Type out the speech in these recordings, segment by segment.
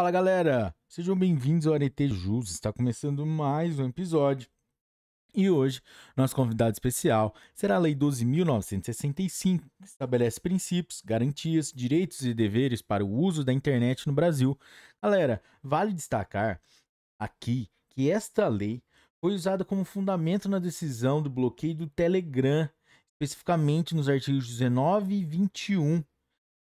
Fala galera, sejam bem-vindos ao Arete Jus, está começando mais um episódio. E hoje, nosso convidado especial será a Lei 12.965, que estabelece princípios, garantias, direitos e deveres para o uso da internet no Brasil. Galera, vale destacar aqui que esta lei foi usada como fundamento na decisão do bloqueio do Telegram, especificamente nos artigos 19 e 21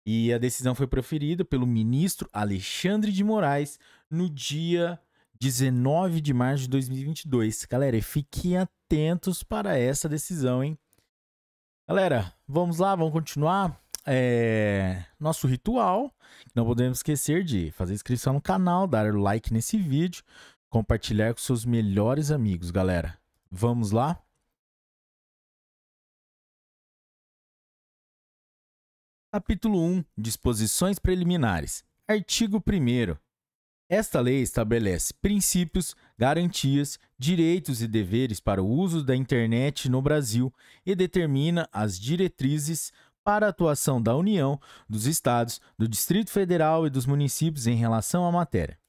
e a decisão foi proferida pelo ministro Alexandre de Moraes no dia 19 de março de 2022. Galera, fiquem atentos para essa decisão, hein? Galera, vamos lá, vamos continuar. É... Nosso ritual, não podemos esquecer de fazer inscrição no canal, dar like nesse vídeo, compartilhar com seus melhores amigos, galera. Vamos lá? Capítulo 1 Disposições Preliminares. Artigo 1. Esta lei estabelece princípios, garantias, direitos e deveres para o uso da internet no Brasil e determina as diretrizes para a atuação da União, dos Estados, do Distrito Federal e dos municípios em relação à matéria.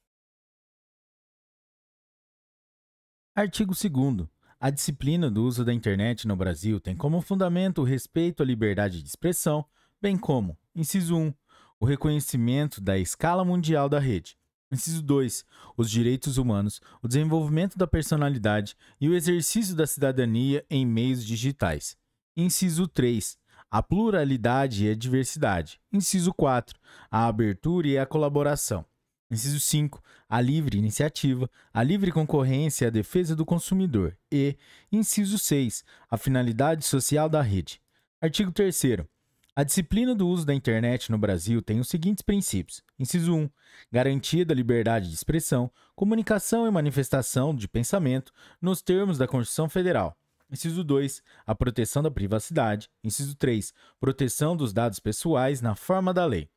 Artigo 2. A disciplina do uso da internet no Brasil tem como fundamento o respeito à liberdade de expressão, bem como, inciso 1, o reconhecimento da escala mundial da rede. Inciso 2. Os direitos humanos, o desenvolvimento da personalidade e o exercício da cidadania em meios digitais. Inciso 3. A pluralidade e a diversidade. Inciso 4. A abertura e a colaboração. Inciso 5. A livre iniciativa, a livre concorrência e a defesa do consumidor. E, inciso 6. A finalidade social da rede. Artigo 3. A disciplina do uso da internet no Brasil tem os seguintes princípios. Inciso 1. Garantia da liberdade de expressão, comunicação e manifestação de pensamento nos termos da Constituição Federal. Inciso 2. A proteção da privacidade. Inciso 3. Proteção dos dados pessoais na forma da lei.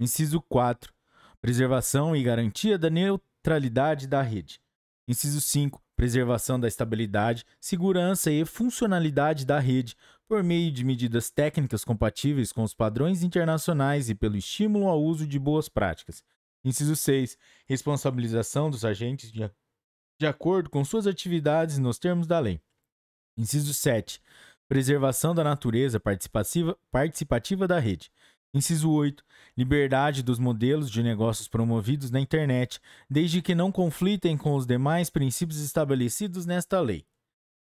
Inciso 4. Preservação e garantia da neutralidade da rede. Inciso 5 preservação da estabilidade, segurança e funcionalidade da rede, por meio de medidas técnicas compatíveis com os padrões internacionais e pelo estímulo ao uso de boas práticas. Inciso 6. Responsabilização dos agentes de, de acordo com suas atividades nos termos da lei. Inciso 7. Preservação da natureza participativa, participativa da rede. Inciso 8. Liberdade dos modelos de negócios promovidos na internet, desde que não conflitem com os demais princípios estabelecidos nesta lei.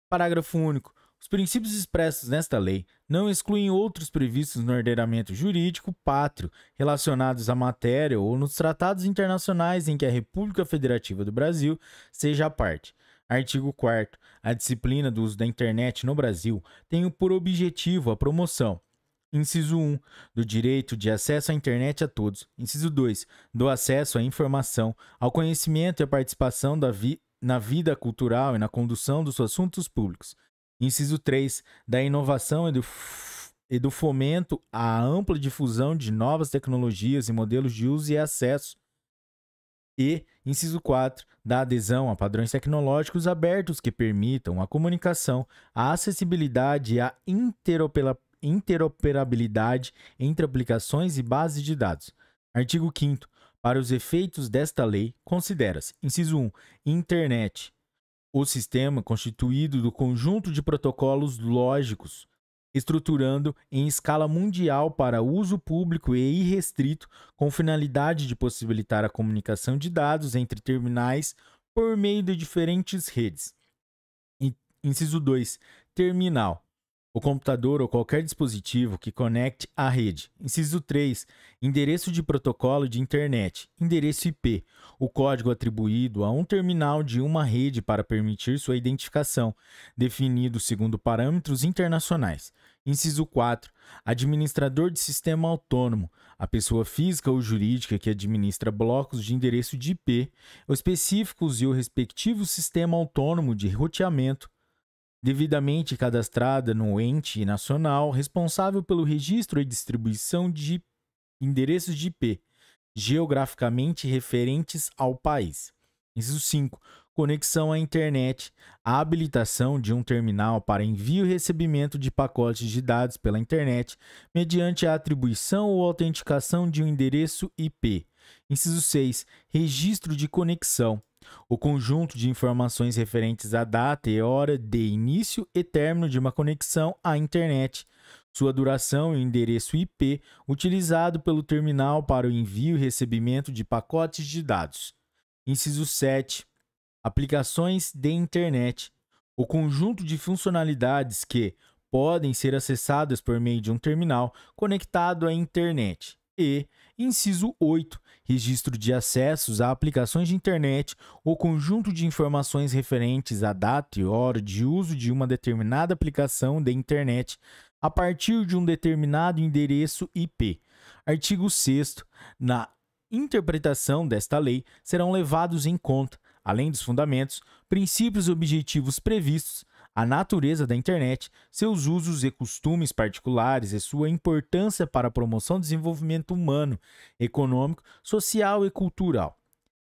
Parágrafo único. Os princípios expressos nesta lei não excluem outros previstos no ordenamento jurídico pátrio relacionados à matéria ou nos tratados internacionais em que a República Federativa do Brasil seja parte. Artigo 4. A disciplina do uso da internet no Brasil tem por objetivo a promoção Inciso 1. Do direito de acesso à internet a todos. Inciso 2. Do acesso à informação, ao conhecimento e à participação vi na vida cultural e na condução dos assuntos públicos. Inciso 3. Da inovação e do, e do fomento à ampla difusão de novas tecnologias e modelos de uso e acesso. E, inciso 4, da adesão a padrões tecnológicos abertos que permitam a comunicação, a acessibilidade e a interoperabilidade interoperabilidade entre aplicações e bases de dados. Artigo 5 Para os efeitos desta lei, considera-se: inciso 1, internet, o sistema constituído do conjunto de protocolos lógicos, estruturando em escala mundial para uso público e irrestrito, com finalidade de possibilitar a comunicação de dados entre terminais por meio de diferentes redes. Inciso 2, terminal, o computador ou qualquer dispositivo que conecte à rede. Inciso 3. Endereço de protocolo de internet. Endereço IP. O código atribuído a um terminal de uma rede para permitir sua identificação, definido segundo parâmetros internacionais. Inciso 4. Administrador de sistema autônomo. A pessoa física ou jurídica que administra blocos de endereço de IP, específicos e o respectivo sistema autônomo de roteamento devidamente cadastrada no ente nacional responsável pelo registro e distribuição de endereços de IP geograficamente referentes ao país. Inciso 5. Conexão à internet, a habilitação de um terminal para envio e recebimento de pacotes de dados pela internet, mediante a atribuição ou autenticação de um endereço IP. Inciso 6. Registro de conexão, o conjunto de informações referentes à data e hora de início e término de uma conexão à internet, sua duração e endereço IP utilizado pelo terminal para o envio e recebimento de pacotes de dados. Inciso 7. Aplicações de internet. O conjunto de funcionalidades que podem ser acessadas por meio de um terminal conectado à internet e Inciso 8. Registro de acessos a aplicações de internet ou conjunto de informações referentes à data e hora de uso de uma determinada aplicação de internet a partir de um determinado endereço IP. Artigo 6. Na interpretação desta lei, serão levados em conta, além dos fundamentos, princípios e objetivos previstos a natureza da internet, seus usos e costumes particulares e sua importância para a promoção do desenvolvimento humano, econômico, social e cultural.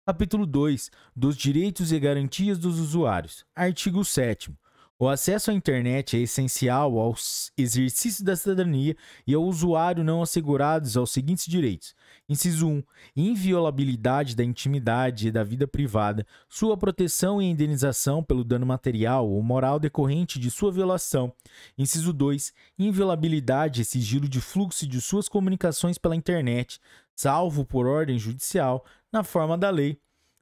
Capítulo 2 dos Direitos e Garantias dos Usuários, artigo 7. O acesso à internet é essencial ao exercício da cidadania e ao usuário não assegurados aos seguintes direitos: inciso 1, inviolabilidade da intimidade e da vida privada, sua proteção e indenização pelo dano material ou moral decorrente de sua violação. Inciso 2, inviolabilidade e sigilo de fluxo de suas comunicações pela internet, salvo por ordem judicial, na forma da lei.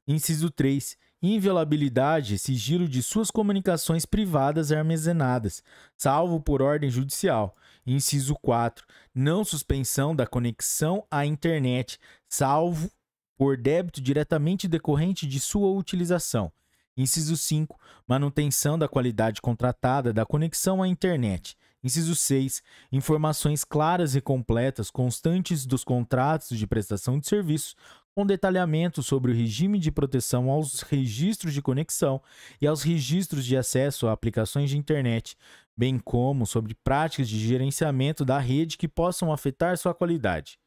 Inciso 3, inviolabilidade, sigilo de suas comunicações privadas armazenadas, salvo por ordem judicial. Inciso 4. Não suspensão da conexão à internet, salvo por débito diretamente decorrente de sua utilização. Inciso 5. Manutenção da qualidade contratada da conexão à internet. Inciso 6. Informações claras e completas constantes dos contratos de prestação de serviços com detalhamento sobre o regime de proteção aos registros de conexão e aos registros de acesso a aplicações de internet, bem como sobre práticas de gerenciamento da rede que possam afetar sua qualidade.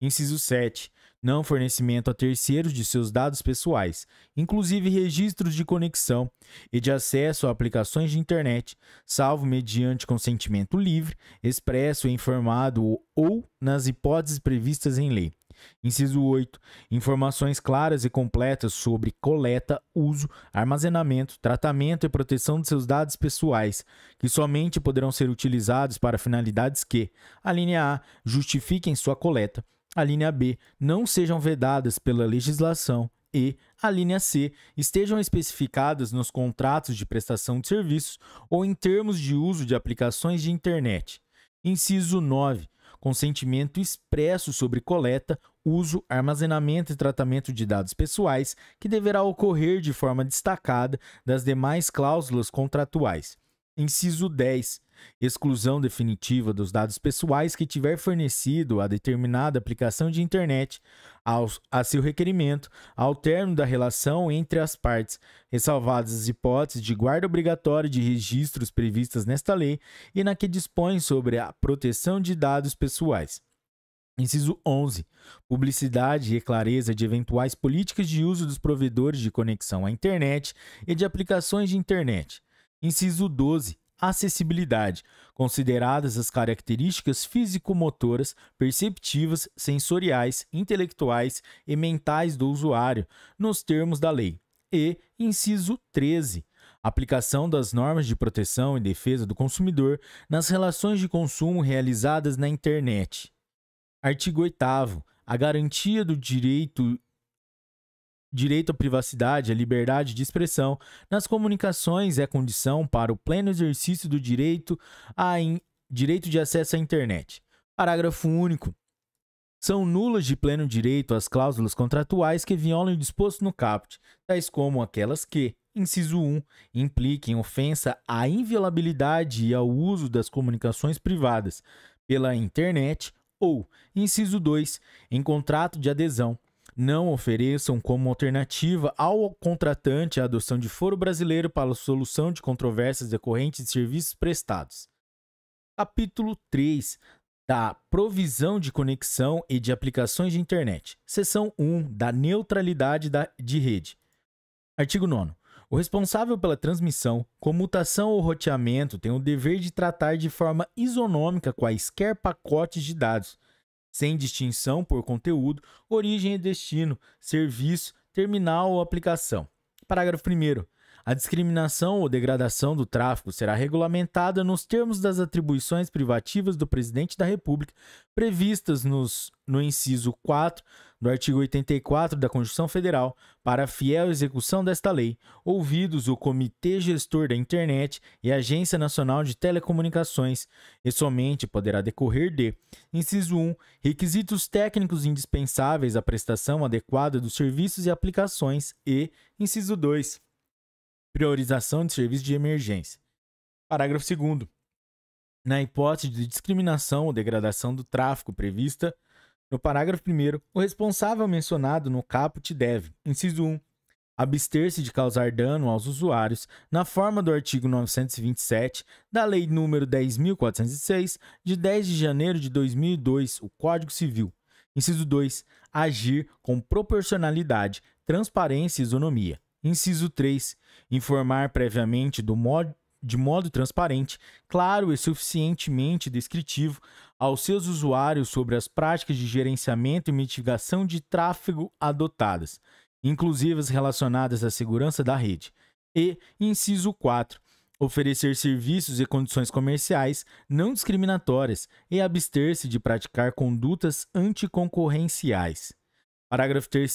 Inciso 7. Não fornecimento a terceiros de seus dados pessoais, inclusive registros de conexão e de acesso a aplicações de internet, salvo mediante consentimento livre, expresso e informado ou nas hipóteses previstas em lei. Inciso 8. Informações claras e completas sobre coleta, uso, armazenamento, tratamento e proteção de seus dados pessoais, que somente poderão ser utilizados para finalidades que, a linha A, justifiquem sua coleta, a linha B, não sejam vedadas pela legislação e a linha C estejam especificadas nos contratos de prestação de serviços ou em termos de uso de aplicações de internet. Inciso 9 consentimento expresso sobre coleta, uso, armazenamento e tratamento de dados pessoais, que deverá ocorrer de forma destacada das demais cláusulas contratuais. Inciso 10 exclusão definitiva dos dados pessoais que tiver fornecido a determinada aplicação de internet ao, a seu requerimento, ao termo da relação entre as partes, ressalvadas as hipóteses de guarda obrigatória de registros previstas nesta lei e na que dispõe sobre a proteção de dados pessoais. Inciso 11. Publicidade e clareza de eventuais políticas de uso dos provedores de conexão à internet e de aplicações de internet. Inciso 12 acessibilidade, consideradas as características físico-motoras, perceptivas, sensoriais, intelectuais e mentais do usuário, nos termos da lei. E, inciso 13, aplicação das normas de proteção e defesa do consumidor nas relações de consumo realizadas na internet. Artigo 8 a garantia do direito direito à privacidade, à liberdade de expressão nas comunicações é condição para o pleno exercício do direito, a in... direito de acesso à internet. Parágrafo único. São nulas de pleno direito as cláusulas contratuais que violam o disposto no caput, tais como aquelas que, inciso 1, impliquem ofensa à inviolabilidade e ao uso das comunicações privadas pela internet, ou, inciso 2, em contrato de adesão, não ofereçam como alternativa ao contratante a adoção de foro brasileiro para a solução de controvérsias decorrentes de serviços prestados. Capítulo 3 da Provisão de Conexão e de Aplicações de Internet. Seção 1 da Neutralidade da, de Rede. Artigo 9. O responsável pela transmissão, comutação ou roteamento tem o dever de tratar de forma isonômica quaisquer pacotes de dados, sem distinção por conteúdo, origem e destino, serviço, terminal ou aplicação. Parágrafo 1. A discriminação ou degradação do tráfico será regulamentada nos termos das atribuições privativas do presidente da República previstas nos, no inciso 4 do artigo 84 da Constituição Federal para a fiel execução desta lei, ouvidos o Comitê Gestor da Internet e a Agência Nacional de Telecomunicações, e somente poderá decorrer de: inciso 1, requisitos técnicos indispensáveis à prestação adequada dos serviços e aplicações, e inciso 2, priorização de serviços de emergência. Parágrafo 2. Na hipótese de discriminação ou degradação do tráfego prevista no parágrafo 1, o responsável mencionado no caput deve, inciso 1, abster-se de causar dano aos usuários na forma do artigo 927 da Lei nº 10.406, de 10 de janeiro de 2002, o Código Civil. Inciso 2. Agir com proporcionalidade, transparência e isonomia. Inciso 3. Informar previamente do modo, de modo transparente, claro e suficientemente descritivo aos seus usuários sobre as práticas de gerenciamento e mitigação de tráfego adotadas, inclusive as relacionadas à segurança da rede. E inciso 4 oferecer serviços e condições comerciais não discriminatórias e abster-se de praticar condutas anticoncorrenciais. Parágrafo 3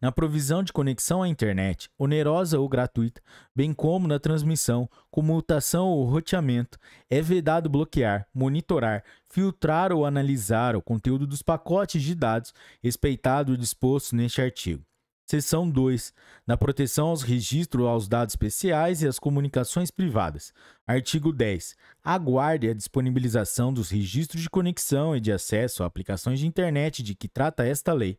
na provisão de conexão à internet, onerosa ou gratuita, bem como na transmissão, comutação ou roteamento, é vedado bloquear, monitorar, filtrar ou analisar o conteúdo dos pacotes de dados respeitado o disposto neste artigo. Seção 2. Na proteção aos registros, aos dados especiais e às comunicações privadas. Artigo 10. Aguarde a disponibilização dos registros de conexão e de acesso a aplicações de internet de que trata esta lei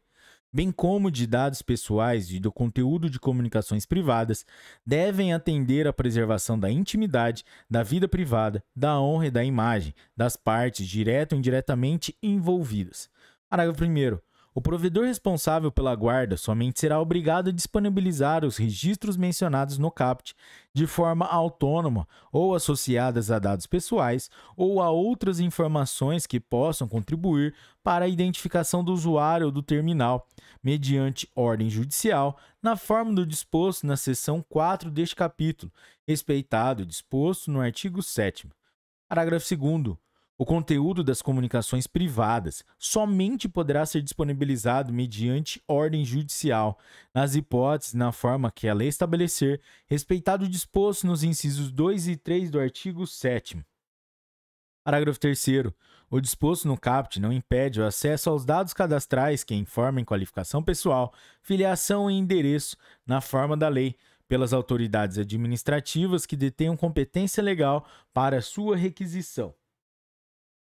bem como de dados pessoais e do conteúdo de comunicações privadas, devem atender à preservação da intimidade, da vida privada, da honra e da imagem das partes direta ou indiretamente envolvidas. Parágrafo 1. O provedor responsável pela guarda somente será obrigado a disponibilizar os registros mencionados no CAPT de forma autônoma ou associadas a dados pessoais ou a outras informações que possam contribuir para a identificação do usuário ou do terminal, mediante ordem judicial, na forma do disposto na seção 4 deste capítulo, respeitado o disposto no artigo 7. Parágrafo 2. O conteúdo das comunicações privadas somente poderá ser disponibilizado mediante ordem judicial, nas hipóteses na forma que a lei estabelecer, respeitado o disposto nos incisos 2 e 3 do artigo 7. Parágrafo 3. O disposto no CAPT não impede o acesso aos dados cadastrais que informem qualificação pessoal, filiação e endereço, na forma da lei, pelas autoridades administrativas que detenham competência legal para sua requisição.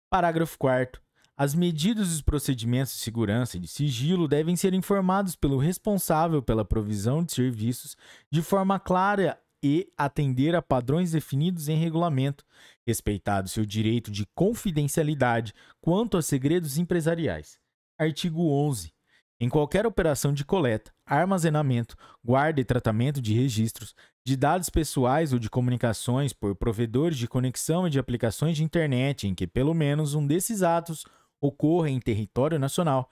Parágrafo 4. As medidas e os procedimentos de segurança e de sigilo devem ser informados pelo responsável pela provisão de serviços de forma clara e atender a padrões definidos em regulamento, respeitado seu direito de confidencialidade quanto a segredos empresariais. Artigo 11. Em qualquer operação de coleta, armazenamento, guarda e tratamento de registros, de dados pessoais ou de comunicações por provedores de conexão e de aplicações de internet em que pelo menos um desses atos ocorra em território nacional,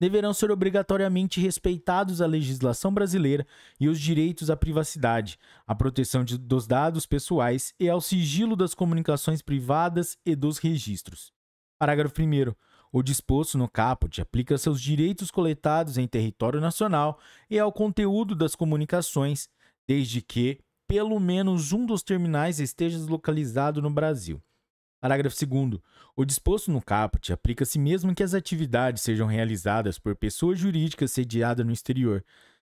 deverão ser obrigatoriamente respeitados a legislação brasileira e os direitos à privacidade, à proteção de, dos dados pessoais e ao sigilo das comunicações privadas e dos registros. Parágrafo 1. O disposto no caput aplica-se aos direitos coletados em território nacional e ao conteúdo das comunicações, desde que pelo menos um dos terminais esteja localizado no Brasil. Parágrafo 2. O disposto no caput aplica-se mesmo que as atividades sejam realizadas por pessoa jurídica sediada no exterior,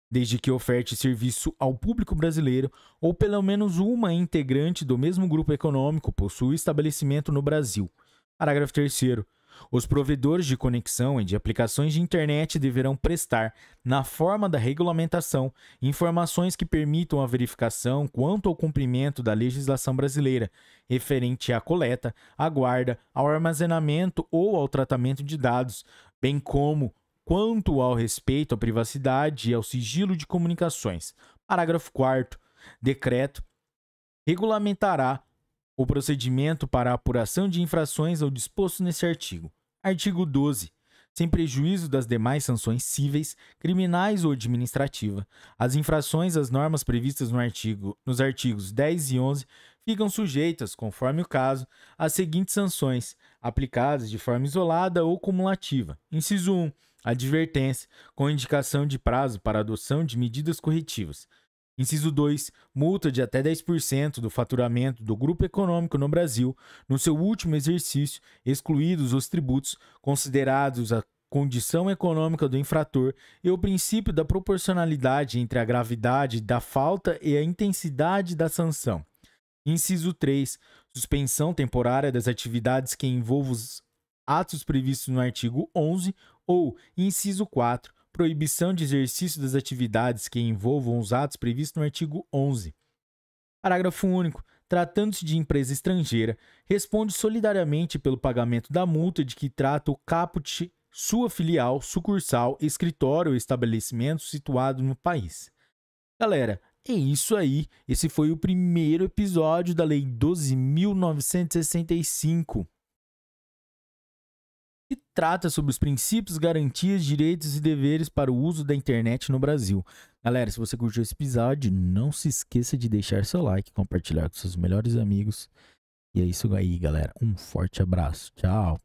desde que oferte serviço ao público brasileiro ou pelo menos uma integrante do mesmo grupo econômico possua estabelecimento no Brasil. Parágrafo 3. Os provedores de conexão e de aplicações de internet deverão prestar, na forma da regulamentação, informações que permitam a verificação quanto ao cumprimento da legislação brasileira referente à coleta, à guarda, ao armazenamento ou ao tratamento de dados, bem como quanto ao respeito à privacidade e ao sigilo de comunicações. Parágrafo 4 Decreto regulamentará o procedimento para apuração de infrações é o disposto neste artigo. Artigo 12. Sem prejuízo das demais sanções cíveis, criminais ou administrativa, as infrações às normas previstas no artigo, nos artigos 10 e 11 ficam sujeitas, conforme o caso, às seguintes sanções, aplicadas de forma isolada ou cumulativa. Inciso 1. Advertência, com indicação de prazo para adoção de medidas corretivas. Inciso 2. Multa de até 10% do faturamento do grupo econômico no Brasil no seu último exercício, excluídos os tributos considerados a condição econômica do infrator e o princípio da proporcionalidade entre a gravidade da falta e a intensidade da sanção. Inciso 3. Suspensão temporária das atividades que envolvam os atos previstos no artigo 11 ou, inciso 4, proibição de exercício das atividades que envolvam os atos previstos no artigo 11. Parágrafo único. Tratando-se de empresa estrangeira, responde solidariamente pelo pagamento da multa de que trata o caput sua filial, sucursal, escritório ou estabelecimento situado no país. Galera, é isso aí. Esse foi o primeiro episódio da Lei 12.965 trata sobre os princípios, garantias, direitos e deveres para o uso da internet no Brasil. Galera, se você curtiu esse episódio, não se esqueça de deixar seu like, compartilhar com seus melhores amigos. E é isso aí, galera. Um forte abraço. Tchau.